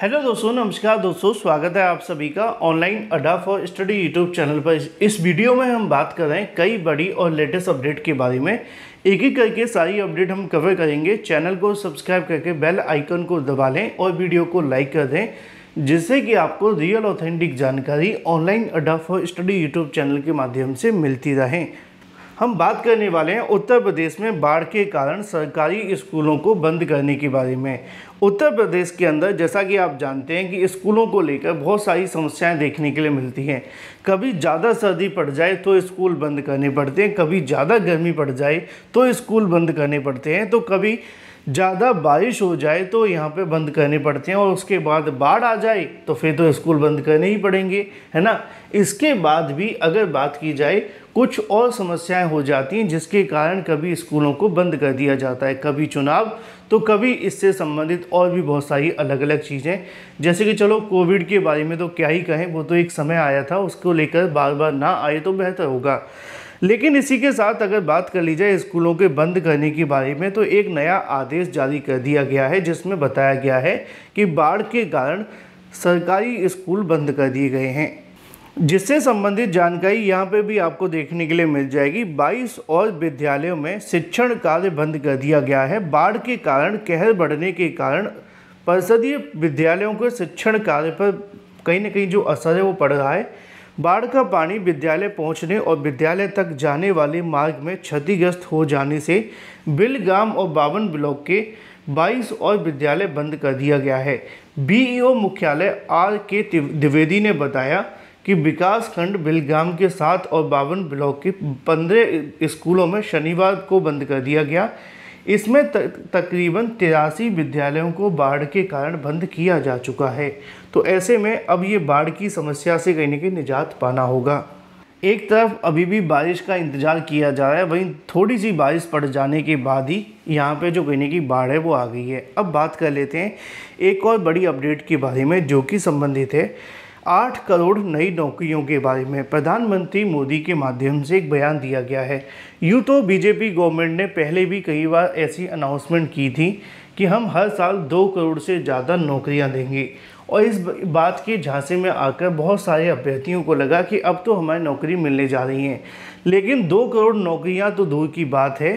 hello दोस्तों नमस्कार दोस्तों स्वागत है आप सभी का online adda for study YouTube channel पर इस वीडियो में हम बात कर रहे हैं कई बड़ी और लेटेस्ट अपडेट के बारे में एक ही करके सारी अपडेट हम कवर करेंगे चैनल को सब्सक्राइब करके बेल आइकन को दबा लें और वीडियो को लाइक कर दें जिससे कि आपको रियल ऑथेंटिक जानकारी online adda for study YouTube channel के माध्यम से मिलती रहे हम बात करने वाले हैं उत्तर प्रदेश में बाढ़ के कारण सरकारी स्कूलों को बंद करने के बारे में उत्तर प्रदेश के अंदर जैसा कि आप जानते हैं कि स्कूलों को लेकर बहुत सारी समस्याएं देखने के लिए मिलती हैं कभी ज़्यादा सर्दी पड़ जाए तो स्कूल बंद करने पड़ते हैं कभी ज़्यादा गर्मी पड़ जाए तो स्कूल बंद करने पड़ते हैं तो कभी ज़्यादा बारिश हो जाए तो यहाँ पे बंद करने पड़ते हैं और उसके बाद बाढ़ आ जाए तो फिर तो स्कूल बंद करने ही पड़ेंगे है ना इसके बाद भी अगर बात की जाए कुछ और समस्याएं हो जाती हैं जिसके कारण कभी स्कूलों को बंद कर दिया जाता है कभी चुनाव तो कभी इससे संबंधित और भी बहुत सारी अलग अलग चीज़ें जैसे कि चलो कोविड के बारे में तो क्या ही कहें वो तो एक समय आया था उसको लेकर बार बार ना आए तो बेहतर होगा लेकिन इसी के साथ अगर बात कर ली जाए स्कूलों के बंद करने के बारे में तो एक नया आदेश जारी कर दिया गया है जिसमें बताया गया है कि बाढ़ के कारण सरकारी स्कूल बंद कर दिए गए हैं जिससे संबंधित जानकारी यहाँ पे भी आपको देखने के लिए मिल जाएगी 22 और विद्यालयों में शिक्षण कार्य बंद कर दिया गया है बाढ़ के कारण कहर बढ़ने के कारण परिषदीय विद्यालयों के शिक्षण कार्य पर कहीं ना कहीं जो असर है वो पड़ रहा है बाढ़ का पानी विद्यालय पहुंचने और विद्यालय तक जाने वाले मार्ग में क्षतिग्रस्त हो जाने से बिलगाम और बावन ब्लॉक के 22 और विद्यालय बंद कर दिया गया है बीईओ मुख्यालय आर के द्विवेदी ने बताया कि विकास खंड बिलगाम के साथ और बावन ब्लॉक के पंद्रह स्कूलों में शनिवार को बंद कर दिया गया इसमें तकरीबन तिरासी विद्यालयों को बाढ़ के कारण बंद किया जा चुका है तो ऐसे में अब ये बाढ़ की समस्या से कहीं ना कहीं निजात पाना होगा एक तरफ अभी भी बारिश का इंतज़ार किया जा रहा है वहीं थोड़ी सी बारिश पड़ जाने के बाद ही यहाँ पे जो कहने की बाढ़ है वो आ गई है अब बात कर लेते हैं एक और बड़ी अपडेट के बारे में जो कि संबंधित है आठ करोड़ नई नौकरियों के बारे में प्रधानमंत्री मोदी के माध्यम से एक बयान दिया गया है यूँ तो बीजेपी गवर्नमेंट ने पहले भी कई बार ऐसी अनाउंसमेंट की थी कि हम हर साल दो करोड़ से ज़्यादा नौकरियां देंगे और इस बात के झांसे में आकर बहुत सारे अभ्यर्थियों को लगा कि अब तो हमारी नौकरी मिलने जा रही है लेकिन दो करोड़ नौकरियां तो दूर की बात है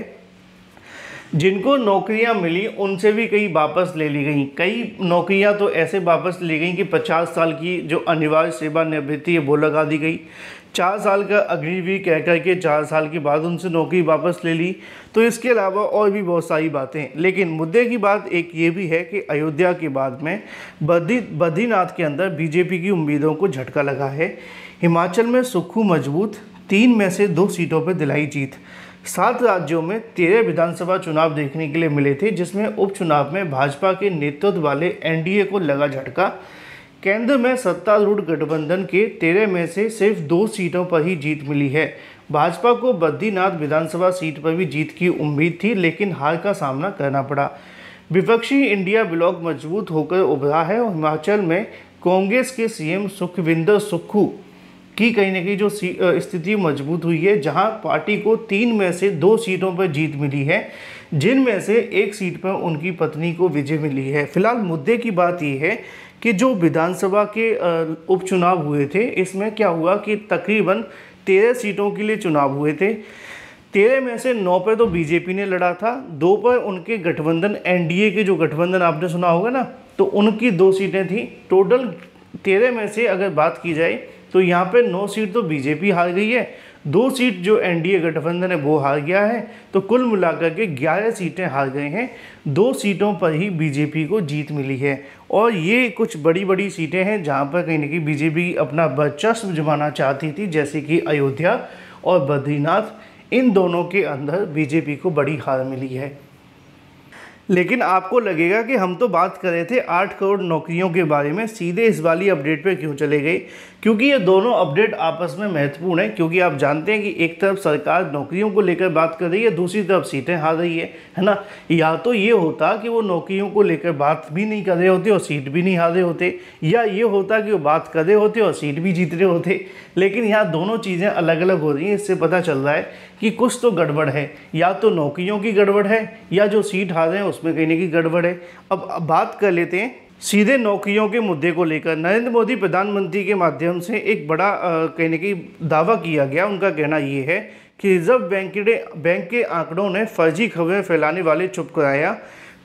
जिनको नौकरियां मिली उनसे भी कई वापस ले ली गई कई नौकरियां तो ऐसे वापस ली गई कि 50 साल की जो अनिवार्य सेवानिवृत्ति है वो लगा दी गई चार साल का अग्निवीर कह करके चार साल के बाद उनसे नौकरी वापस ले ली तो इसके अलावा और भी बहुत सारी बातें लेकिन मुद्दे की बात एक ये भी है कि अयोध्या के बाद में बद्री बद्रीनाथ के अंदर बीजेपी की उम्मीदों को झटका लगा है हिमाचल में सुक्खू मजबूत तीन में से दो सीटों पर दिलाई जीत सात राज्यों में तेरह विधानसभा चुनाव देखने के लिए मिले थे जिसमें उपचुनाव में भाजपा के नेतृत्व वाले एनडीए को लगा झटका केंद्र में सत्तारूढ़ गठबंधन के तेरह में से सिर्फ दो सीटों पर ही जीत मिली है भाजपा को बद्रीनाथ विधानसभा सीट पर भी जीत की उम्मीद थी लेकिन हार का सामना करना पड़ा विपक्षी इंडिया ब्लॉक मजबूत होकर उभरा है और हिमाचल में कांग्रेस के सीएम सुखविंदर सुक्खू की कहीं ना कहीं जो स्थिति मजबूत हुई है जहां पार्टी को तीन में से दो सीटों पर जीत मिली है जिनमें से एक सीट पर उनकी पत्नी को विजय मिली है फिलहाल मुद्दे की बात यह है कि जो विधानसभा के उपचुनाव हुए थे इसमें क्या हुआ कि तकरीबन तेरह सीटों के लिए चुनाव हुए थे तेरह में से नौ पर तो बीजेपी ने लड़ा था दो पर उनके गठबंधन एनडीए के जो गठबंधन आपने सुना होगा ना तो उनकी दो सीटें थी टोटल तेरह में से अगर बात की जाए तो यहाँ पे नौ सीट तो बीजेपी हार गई है दो सीट जो एनडीए गठबंधन है वो हार गया है तो कुल मिलाकर के ग्यारह सीटें हार गए हैं दो सीटों पर ही बीजेपी को जीत मिली है और ये कुछ बड़ी बड़ी सीटें हैं जहाँ पर कहीं ना कहीं बीजेपी अपना वर्चस्व जमाना चाहती थी जैसे कि अयोध्या और बद्रीनाथ इन दोनों के अंदर बीजेपी को बड़ी हार मिली है लेकिन आपको लगेगा कि हम तो बात कर रहे थे आठ करोड़ नौकरियों के बारे में सीधे इस वाली अपडेट पे क्यों चले गए क्योंकि ये दोनों अपडेट आपस में महत्वपूर्ण है क्योंकि आप जानते हैं कि एक तरफ सरकार नौकरियों को लेकर बात कर रही है दूसरी तरफ सीटें हार रही है है ना या तो ये होता कि वो नौकरियों को लेकर बात भी नहीं कर रहे होते और सीट भी नहीं हार रहे होते या ये होता कि वो बात कर रहे होते और सीट भी जीत रहे होते लेकिन यहाँ दोनों चीज़ें अलग अलग हो रही हैं इससे पता चल रहा है कि कुछ तो गड़बड़ है या तो नौकरियों की गड़बड़ है या जो सीट हार रहे हैं उसमें कहीं ना कहीं गड़बड़ है अब बात कर लेते हैं सीधे नौकरियों के मुद्दे को लेकर नरेंद्र मोदी प्रधानमंत्री के माध्यम से एक बड़ा कहीं ना कहीं दावा किया गया उनका कहना ये है कि रिजर्व बैंक के बैंक के आंकड़ों ने फर्जी खबरें फैलाने वाले चुप कराया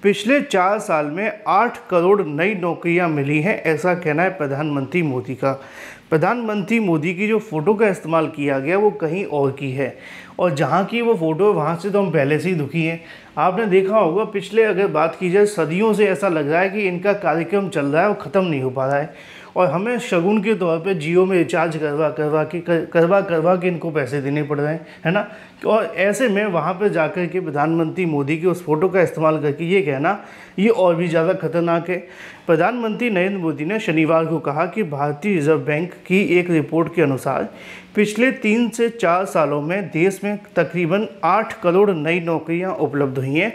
पिछले चार साल में आठ करोड़ नई नौकरियां मिली हैं ऐसा कहना है प्रधानमंत्री मोदी का प्रधानमंत्री मोदी की जो फ़ोटो का इस्तेमाल किया गया वो कहीं और की है और जहाँ की वो फ़ोटो है वहाँ से तो हम पहले से ही दुखी हैं आपने देखा होगा पिछले अगर बात की जाए सदियों से ऐसा लग रहा है कि इनका कार्यक्रम चल रहा है वो ख़त्म नहीं हो पा रहा है और हमें शगुन के तौर पे जियो में रिचार्ज करवा करवा के करवा करवा के इनको पैसे देने पड़ रहे हैं है ना और ऐसे में वहाँ पर जाकर के प्रधानमंत्री मोदी के उस फोटो का इस्तेमाल करके ये कहना ये और भी ज़्यादा खतरनाक है प्रधानमंत्री नरेंद्र मोदी ने शनिवार को कहा कि भारतीय रिजर्व बैंक की एक रिपोर्ट के अनुसार पिछले तीन से चार सालों में देश में तकरीबन आठ करोड़ नई नौकरियां उपलब्ध हुई हैं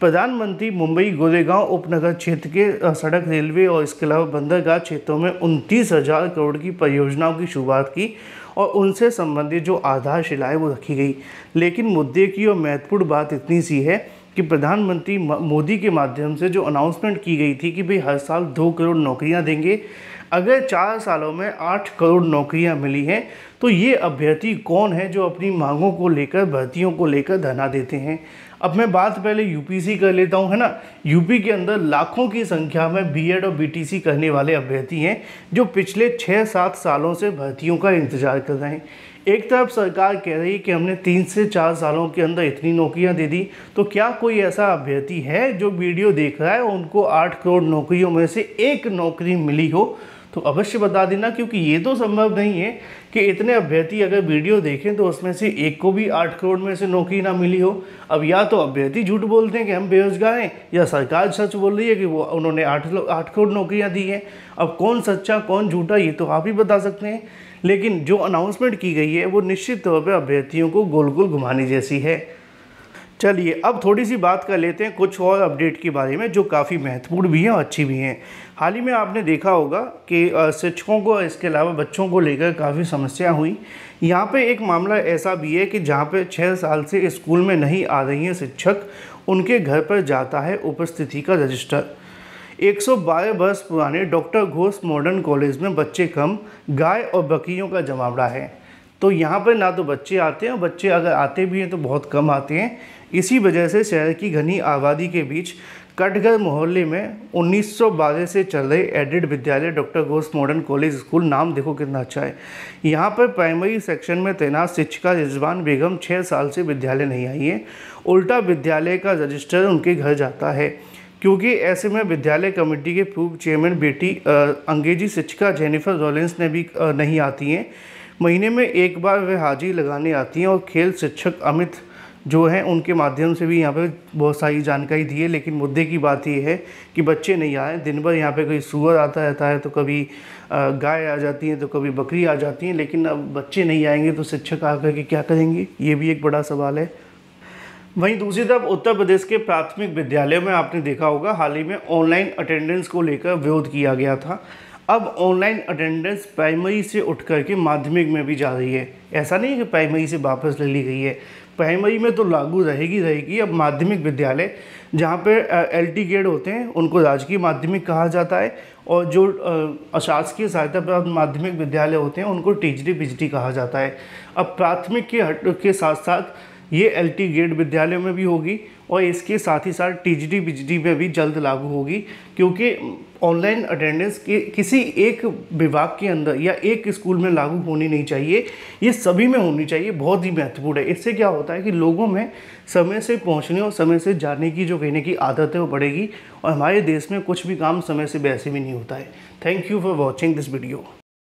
प्रधानमंत्री मुंबई गोरेगांव उपनगर क्षेत्र के सड़क रेलवे और इसके अलावा बंदरगाह क्षेत्रों में उनतीस हज़ार करोड़ की परियोजनाओं की शुरुआत की और उनसे संबंधित जो आधारशिलाएँ वो रखी गई लेकिन मुद्दे की और महत्वपूर्ण बात इतनी सी है कि प्रधानमंत्री मोदी के माध्यम से जो अनाउंसमेंट की गई थी कि भाई हर साल दो करोड़ नौकरियां देंगे अगर चार सालों में आठ करोड़ नौकरियां मिली हैं तो ये अभ्यर्थी कौन है जो अपनी मांगों को लेकर भर्तियों को लेकर धना देते हैं अब मैं बात पहले यूपीसी कर लेता हूँ है ना यूपी के अंदर लाखों की संख्या में बीएड और बीटीसी करने वाले अभ्यर्थी हैं जो पिछले छः सात सालों से भर्तियों का इंतज़ार कर रहे हैं एक तरफ सरकार कह रही है कि हमने तीन से चार सालों के अंदर इतनी नौकरियां दे दी तो क्या कोई ऐसा अभ्यर्थी है जो वीडियो देख रहा है उनको आठ करोड़ नौकरियों में से एक नौकरी मिली हो तो अवश्य बता देना क्योंकि ये तो संभव नहीं है कि इतने अभ्यर्थी अगर वीडियो देखें तो उसमें से एक को भी आठ करोड़ में से नौकरी ना मिली हो अब या तो अभ्यर्थी झूठ बोलते हैं कि हम बेरोजगार हैं या सरकार सच बोल रही है कि वो उन्होंने आठ आठ करोड़ नौकरियाँ दी हैं अब कौन सच्चा कौन झूठा ये तो आप ही बता सकते हैं लेकिन जो अनाउंसमेंट की गई है वो निश्चित तौर पर अभ्यर्थियों को गोल गोल घुमाने जैसी है चलिए अब थोड़ी सी बात कर लेते हैं कुछ और अपडेट के बारे में जो काफ़ी महत्वपूर्ण भी हैं और अच्छी भी हैं हाल ही में आपने देखा होगा कि शिक्षकों को इसके अलावा बच्चों को लेकर काफ़ी समस्या हुई यहाँ पे एक मामला ऐसा भी है कि जहाँ पे छः साल से स्कूल में नहीं आ रही हैं शिक्षक उनके घर पर जाता है उपस्थिति का रजिस्टर 112 वर्ष पुराने डॉक्टर घोष मॉडर्न कॉलेज में बच्चे कम गाय और बकरियों का जमावड़ा है तो यहाँ पर ना तो बच्चे आते हैं और बच्चे अगर आते भी हैं तो बहुत कम आते हैं इसी वजह से शहर की घनी आबादी के बीच कटघर मोहल्ले में उन्नीस से चल रहे एडिड विद्यालय doctor Ghosh modern college school नाम देखो कितना अच्छा है यहाँ पर प्राइमरी सेक्शन में तैनात शिक्षिका रिजवान बेगम छः साल से विद्यालय नहीं आई है उल्टा विद्यालय का रजिस्टर उनके घर जाता है क्योंकि ऐसे में विद्यालय कमेटी के पूर्व चेयरमैन बेटी अंग्रेजी शिक्षिका जेनिफर रॉलेंस ने भी नहीं आती हैं महीने में एक बार वह हाजिरी लगाने आती हैं और खेल शिक्षक अमित जो हैं उनके माध्यम से भी यहाँ पे बहुत सारी जानकारी दी है लेकिन मुद्दे की बात यह है कि बच्चे नहीं आए दिन भर यहाँ पे कोई सुअर आता रहता है तो कभी गाय आ जाती है तो कभी बकरी आ जाती है लेकिन अब बच्चे नहीं आएंगे तो शिक्षक आकर के क्या करेंगे ये भी एक बड़ा सवाल है वहीं दूसरी तरफ उत्तर प्रदेश के प्राथमिक विद्यालयों में आपने देखा होगा हाल ही में ऑनलाइन अटेंडेंस को लेकर विरोध किया गया था अब ऑनलाइन अटेंडेंस प्राइमरी से उठ करके माध्यमिक में भी जा रही है ऐसा नहीं है कि प्राइमरी से वापस ले ली गई है प्राइमरी में तो लागू रहेगी रहेगी अब माध्यमिक विद्यालय जहाँ पर एल टी ग्रेड होते हैं उनको राजकीय माध्यमिक कहा जाता है और जो अशासकीय सहायता प्राप्त माध्यमिक विद्यालय होते हैं उनको टीचरी पिजटी कहा जाता है अब प्राथमिक के हट के साथ साथ ये एल टी ग्रेड विद्यालय में भी होगी और इसके साथ ही साथ टी जी डी में भी जल्द लागू होगी क्योंकि ऑनलाइन अटेंडेंस के किसी एक विभाग के अंदर या एक स्कूल में लागू होनी नहीं चाहिए ये सभी में होनी चाहिए बहुत ही महत्वपूर्ण है इससे क्या होता है कि लोगों में समय से पहुंचने और समय से जाने की जो कहने की आदत है वो बढ़ेगी और हमारे देश में कुछ भी काम समय से वैसे भी नहीं होता है thank you for watching this video